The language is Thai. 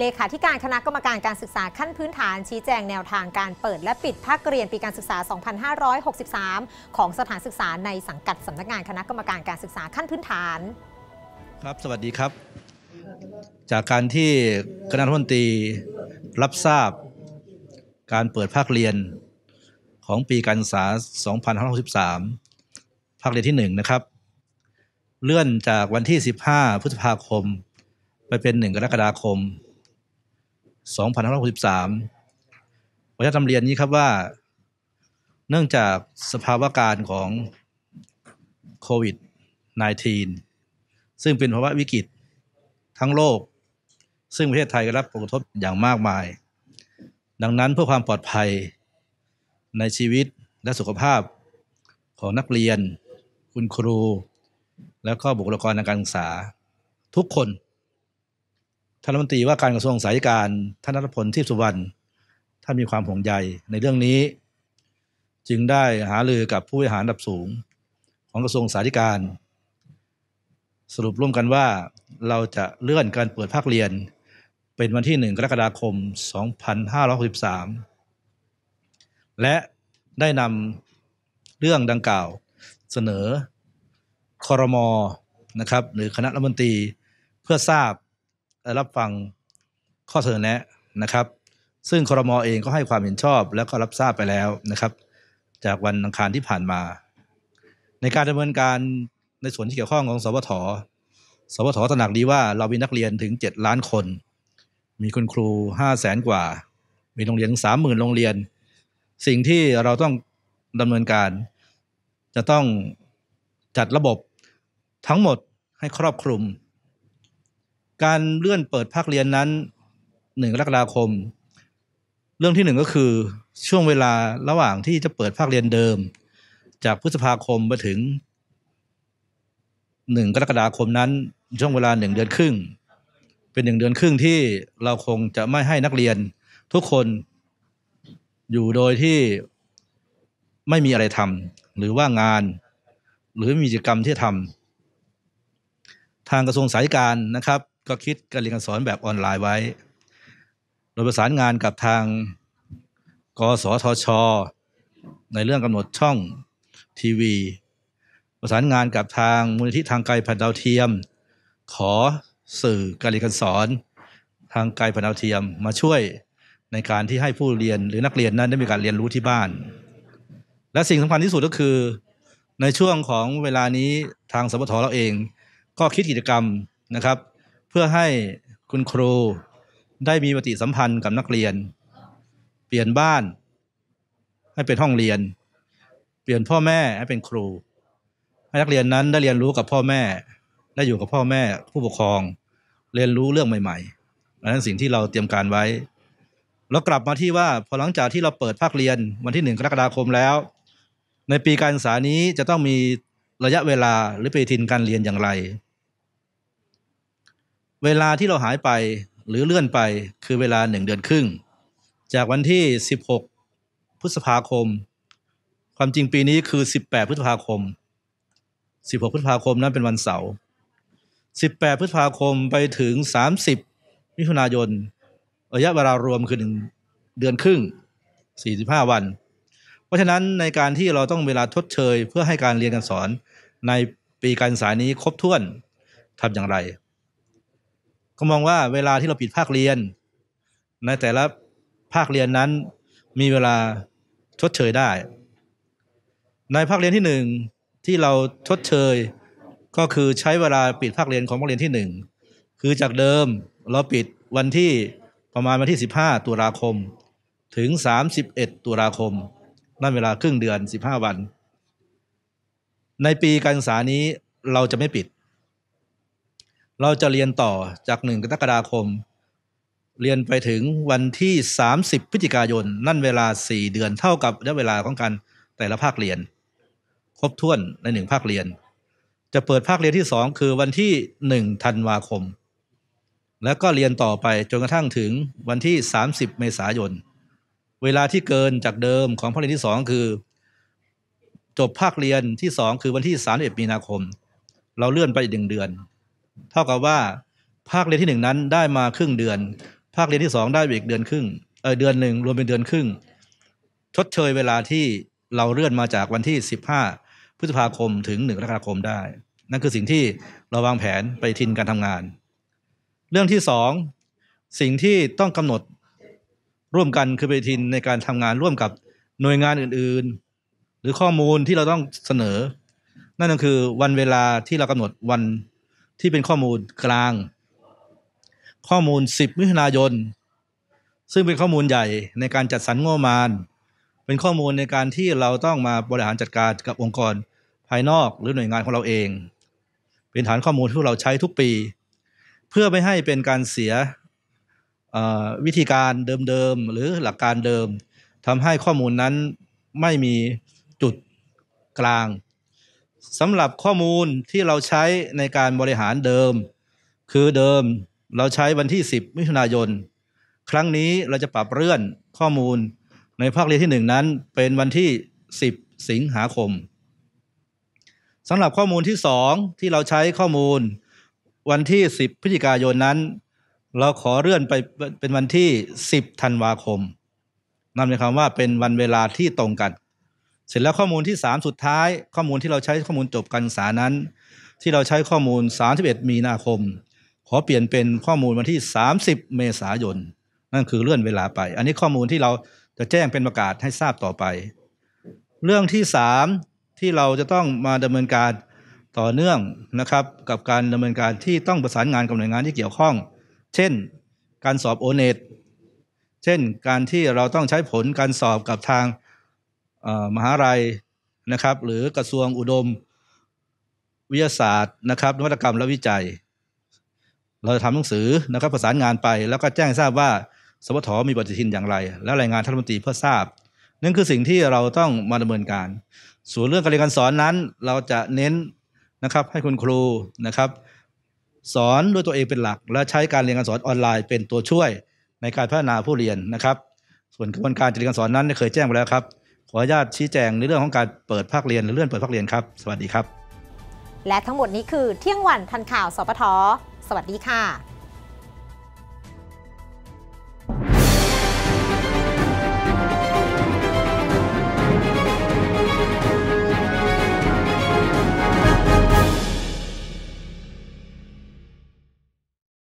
เลขาธิการคณะกรรมการการศึกษาขั้นพื้นฐานชี้แจงแนวทางการเปิดและปิดภาคเรียนปีการศึกษา 2563 ของสถานศึกษาในสังกัดสำนักงานคณะกรรมการการศึกษาขั้นพื้นฐาน ครับสวัสดีครับ จากการที่คณะรัฐมนตรีรับทราบการเปิดภาคเรียนของปีการศึกษา 2563 ภาคเรียนที่1นะครับเลื่อนจากวันที่ 15 พฤษภาคม ไปเป็น 1 กรกฎาคม2563ผมจะทำเรียนนี้ครับว่า เนื่องจากสภาวะการของโควิด -19 ซึ่งเป็นภาวะวิกฤตทั้งโลก ซึ่งประเทศไทยก็รับผลกระทบอย่างมากมาย ดังนั้นเพื่อความปลอดภัยในชีวิตและสุขภาพของนักเรียน คุณครู และก็บุคลากรทางการศึกษา ทุกคนท่านรัฐมนตรีว่าการกระทรวงสาธารณสุขท่านรัฐพลทิพสุวรรณท่านมีความห่วงใยในเรื่องนี้จึงได้หาลือกับผู้บริหารระดับสูงของกระทรวงสาธณสาร สรุปร่วมกันว่าเราจะเลื่อนการเปิดภาคเรียนเป็นวันที่ 1 กรกฎาคม 2563และได้นำเรื่องดังกล่าวเสนอคอรมอนะครับหรือคณะรัฐมนตรีเพื่อทราบรับฟังข้อเสนอแนะนะครับ ซึ่งครมอเองก็ให้ความเห็นชอบ และก็รับทราบไปแล้วนะครับ จากวันอังคารที่ผ่านมา ในการดำเนินการในส่วนที่เกี่ยวข้องของสวทสวทตระหนักดีว่า เรามีนักเรียนถึง 7 ล้านคน มีคุณครู 5 0 0แสนกว่า มีโรงเรียนถึงสามหมื่นโรงเรียน สิ่งที่เราต้องดำเนินการ จะต้องจัดระบบทั้งหมดให้ครอบคลุมการเลื่อนเปิดภาคเรียนนั้นหนึ่งกรกฎาคม เรื่องที่หนึ่งก็คือช่วงเวลาระหว่างที่จะเปิดภาคเรียนเดิมจากพฤษภาคมมาถึงหนึ่งกรกฎาคมนั้น ช่วงเวลาหนึ่งเดือนครึ่ง เป็นหนึ่งเดือนครึ่งที่เราคงจะไม่ให้นักเรียน ทุกคนอยู่โดยที่ไม่มีอะไรทำ หรือว่างาน หรือมีกิจกรรมที่ทำทางกระทรวงสายการนะครับก็คิดการเรียนการสอนแบบออนไลน์ไว้ โดยประสานงานกับทาง กสทช ในเรื่องกำหนดช่องทีวี ประสานงานกับทางมูลนิธิทางไกลผ่านดาวเทียม ขอสื่อการเรียนการสอนทางไกลผ่านดาวเทียม มาช่วยในการที่ให้ผู้เรียนหรือนักเรียนนั้นได้มีการเรียนรู้ที่บ้าน และสิ่งสำคัญที่สุดก็คือ ในช่วงของเวลานี้ทางสพทเราเอง ก็คิดกิจกรรมนะครับเพื่อให้คุณครูได้มีปฏิสัมพันธ์กับนักเรียน เปลี่ยนบ้าน ให้เป็นห้องเรียน เปลี่ยนพ่อแม่ให้เป็นครู ให้นักเรียนนั้นได้เรียนรู้กับพ่อแม่ ได้อยู่กับพ่อแม่ผู้ปกครอง เรียนรู้เรื่องใหม่ๆนนั้นสิ่งที่เราเตรียมการไว้ แล้วกลับมาที่ว่าพอหลังจากที่เราเปิดภาคเรียนวันที่หนึ่งกรกฎาคมแล้ว ในปีการศึกษานี้จะต้องมีระยะเวลาหรือปฏิทินการเรียนอย่างไรเวลาที่เราหายไปหรือเลื่อนไปคือเวลาหนึ่งเดือนครึ่งจากวันที่ 16 พฤษภาคม ความจริงปีนี้คือ 18พฤษภาคม 16 พฤษภาคมนั้นเป็นวันเสาร์18 พฤษภาคมไปถึง 30มิถุนายนระยะเวลารวมคือหนึ่งเดือนครึ่ง45 วัน เพราะฉะนั้นในการที่เราต้องเวลาทดเชย เพื่อให้การเรียนการสอนในปีการศึกษานี้ครบถ้วนทำอย่างไรก็มองว่าเวลาที่เราปิดภาคเรียน ในแต่ละภาคเรียนนั้นมีเวลาชดเชยได้ ในภาคเรียนที่หนึ่งที่เราชดเชยก็คือใช้เวลาปิดภาคเรียนของภาคเรียนที่หนึ่งคือจากเดิมเราปิดวันที่ประมาณวันที่ 15 ตุลาคมถึง 31 ตุลาคม นั่นเวลาครึ่งเดือน 15 วัน ในปีการศึกษานี้เราจะไม่ปิดเราจะเรียนต่อจากหนึ่งกรกฎาคมเรียนไปถึงวันที่ 30พฤศจิกายน นั่นเวลา 4 เดือนเท่ากับระยะเวลาของการแต่ละภาคเรียน ครบถ้วนในหนึ่งภาคเรียน จะเปิดภาคเรียนที่ 2 คือวันที่ 1ธันวาคม แล้วก็เรียนต่อไปจนกระทั่งถึงวันที่ 30 เมษายน เวลาที่เกินจากเดิมของภาคเรียนที่2คือจบภาคเรียนที่ 2 คือวันที่ 31มีนาคม เราเลื่อนไปอีกหนึ่งเดือนเท่ากับว่าภาคเรียนที่หนึ่งนั้นได้มาครึ่งเดือน ภาคเรียนที่สองได้อีกเดือนครึ่งเออเดือนหนึ่งรวมเป็นเดือนครึ่งชดเชยเวลาที่เราเลื่อนมาจากวันที่สิบห้าพฤษภาคมถึงหนึ่งกรกฎาคมได้ นั่นคือสิ่งที่เราวางแผนไปทินการทำงาน เรื่องที่สองสิ่งที่ต้องกำหนดร่วมกันคือไปทินในการทำงานร่วมกับหน่วยงานอื่น ๆ หรือข้อมูลที่เราต้องเสนอ นั่นก็คือวันเวลาที่เรากำหนดวันที่เป็นข้อมูลกลาง ข้อมูล 10 มิถุนายนซึ่งเป็นข้อมูลใหญ่ในการจัดสรรงบประมาณเป็นข้อมูลในการที่เราต้องมาบริหารจัดการกับองค์กรภายนอก หรือหน่วยงานของเราเอง เป็นฐานข้อมูลที่เราใช้ทุกปี เพื่อไม่ให้เป็นการเสียวิธีการเดิมๆหรือหลักการเดิมทำให้ข้อมูลนั้นไม่มีจุดกลางสำหรับข้อมูลที่เราใช้ในการบริหารเดิม คือเดิมเราใช้วันที่ 10 มิถุนายนครั้งนี้เราจะปรับเลื่อนข้อมูลในภาคเรียนที่ 1 นั้นเป็นวันที่ 10 สิงหาคมสำหรับข้อมูลที่ 2 ที่เราใช้ข้อมูล วันที่ 10 พฤศจิกายนนั้น เราขอเลื่อนไปเป็นวันที่ 10ธันวาคมนั่นหมายความว่าเป็นวันเวลาที่ตรงกันเสร็จแล้วข้อมูลที่ 3 สุดท้าย ข้อมูลที่เราใช้ข้อมูลจบการศึกษานั้น ที่เราใช้ข้อมูล 31 มีนาคม ขอเปลี่ยนเป็นข้อมูลวันที่ 30 เมษายน นั่นคือเลื่อนเวลาไป อันนี้ข้อมูลที่เราจะแจ้งเป็นประกาศให้ทราบต่อไป เรื่องที่ 3 ที่เราจะต้องมาดำเนินการต่อเนื่องนะครับกับการดำเนินการที่ต้องประสานงานกับหน่วยงานที่เกี่ยวข้อง เช่น การสอบโอเน็ตเช่น การที่เราต้องใช้ผลการสอบกับทางมหาลัยนะครับ หรือกระทรวงอุดมวิทยาศาสตร์นะครับ นวัตกรรมและวิจัย เราจะทำหนังสือนะครับประสานงานไป แล้วก็แจ้งทราบว่าสวทมีปฏิทินอย่างไร แล้วรายงานท่านรัฐมนตรีเพื่อทราบนั่นคือสิ่งที่เราต้องมาดำเนินการ ส่วนเรื่องการเรียนการสอนนั้น เราจะเน้นนะครับให้คุณครูนะครับ สอนด้วยตัวเองเป็นหลัก และใช้การเรียนการสอนออนไลน์เป็นตัวช่วยในการพัฒนาผู้เรียนนะครับ ส่วนกระบวนการจัดการสอนนั้นเคยแจ้งไปแล้วครับขออนุญาตชี้แจงในเรื่องของการเปิดภาคเรียนหรือเลื่อนเปิดภาคเรียนครับ สวัสดีครับ และทั้งหมดนี้คือเที่ยงวันทันข่าวสปทสวัสดีค่ะ